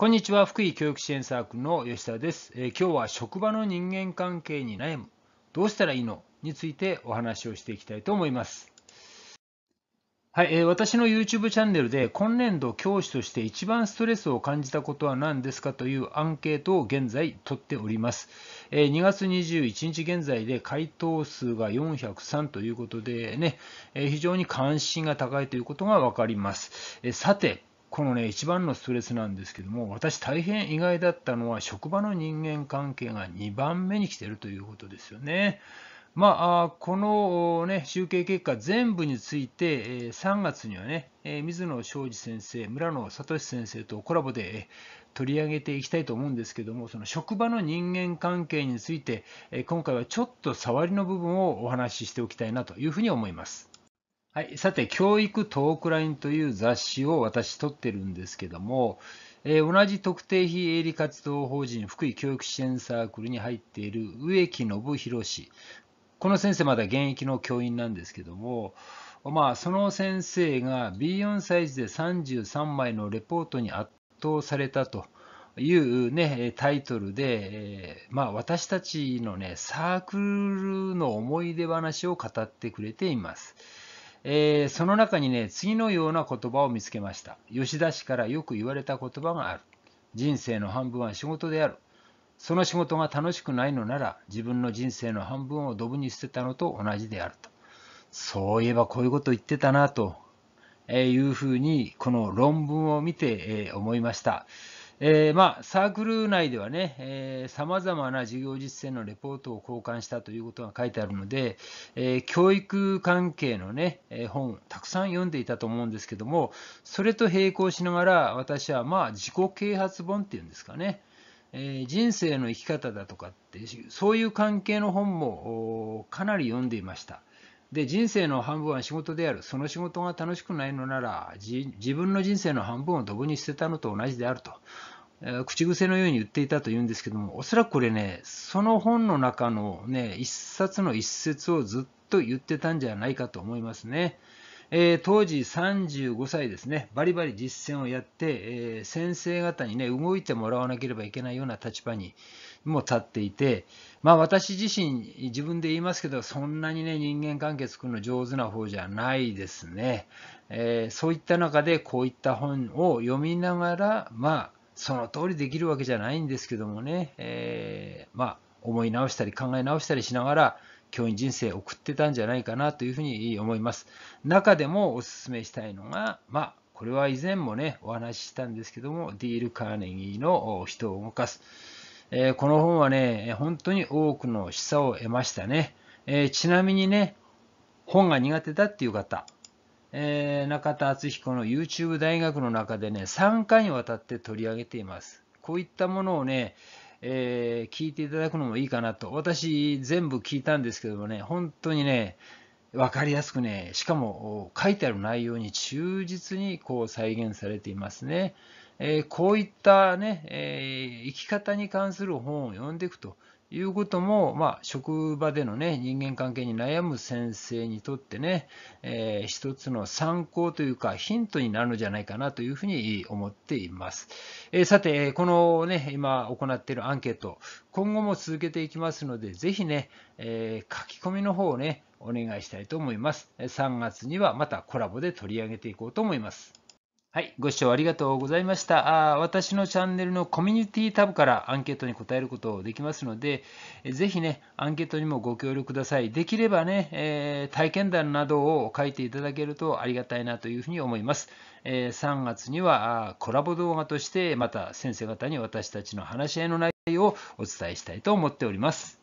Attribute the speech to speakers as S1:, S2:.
S1: こんにちは福井教育支援サークルの吉田です、えー、今日は職場の人間関係に悩むどうしたらいいのについてお話をしていきたいと思いますはい、えー、私の YouTube チャンネルで今年度教師として一番ストレスを感じたことは何ですかというアンケートを現在取っております、えー、2月21日現在で回答数が403ということでね、えー、非常に関心が高いということが分かります、えー、さてこのね、一番のストレスなんですけども、私大変意外だったのは、職場の人間関係が2番目に来てるということですよね。まあ、この、ね、集計結果全部について、3月にはね、水野昌司先生、村野聡先生とコラボで取り上げていきたいと思うんですけども、その職場の人間関係について、今回はちょっと触りの部分をお話ししておきたいなというふうに思います。はい、さて、教育トークラインという雑誌を私撮ってるんですけども、えー同じ特定非営利活動法人福井教育支援サークルに入っている植木信弘氏、この先生まだ現役の教員なんですけども、まあ、その先生が B4 サイズで33枚のレポートに圧倒されたという、ね、タイトルで、えーまあ、私たちの、ね、サークルの思い出話を語ってくれています。えー、その中にね、次のような言葉を見つけました。吉田氏からよく言われた言葉がある。人生の半分は仕事である。その仕事が楽しくないのなら、自分の人生の半分をドブに捨てたのと同じであると。そういえばこういうこと言ってたなと、えいうふうに、この論文を見て、え思いました。えー、まあ、サークル内ではね、さまざまな事業実践のレポートを交換したということが書いてあるので、えー、教育関係のね、えー、本、たくさん読んでいたと思うんですけども、それと並行しながら、私はまあ自己啓発本っていうんですかね、え人生の生き方だとかって、そういう関係の本もかなり読んでいました。で、人生の半分は仕事である。その仕事が楽しくないのなら、自分の人生の半分をドブに捨てたのと同じであると、えー、口癖のように言っていたというんですけども、おそらくこれね、その本の中のね、一冊の一節をずっと言ってたんじゃないかと思いますね。えー、当時35歳ですね、バリバリ実践をやって、えー、先生方にね、動いてもらわなければいけないような立場にも立っていて、まあ私自身、自分で言いますけど、そんなにね、人間関係作るの上手な方じゃないですね。えー、そういった中で、こういった本を読みながら、まあ、その通りできるわけじゃないんですけどもね、えー、まあ、思い直したり考え直したりしながら、教員人生を送ってたんじゃないかなというふうに思います。中でもお勧めしたいのが、まあ、これは以前もね、お話ししたんですけども、ディール・カーネギーの人を動かす。えー、この本はね、本当に多くの示唆を得ましたね。えー、ちなみにね、本が苦手だっていう方、えー、中田敦彦の YouTube 大学の中でね、3回にわたって取り上げています。こういったものをね、えー、聞いていただくのもいいかなと。私、全部聞いたんですけどもね、本当にね、分かりやすくね、しかも書いてある内容に忠実にこう再現されていますね。えー、こういったね、えー、生き方に関する本を読んでいくということも、まあ、職場でのね、人間関係に悩む先生にとってね、えー、一つの参考というか、ヒントになるんじゃないかなというふうに思っています。えー、さて、このね、今行っているアンケート、今後も続けていきますので、ぜひね、えー、書き込みの方をね、お願いしたいと思います。3月にはまたコラボで取り上げていこうと思います。はい、ご視聴ありがとうございました。あ私のチャンネルのコミュニティタブからアンケートに答えることできますので、ぜひね、アンケートにもご協力ください。できればね、えー、体験談などを書いていただけるとありがたいなというふうに思います。えー、3月にはコラボ動画として、また先生方に私たちの話し合いの内容をお伝えしたいと思っております。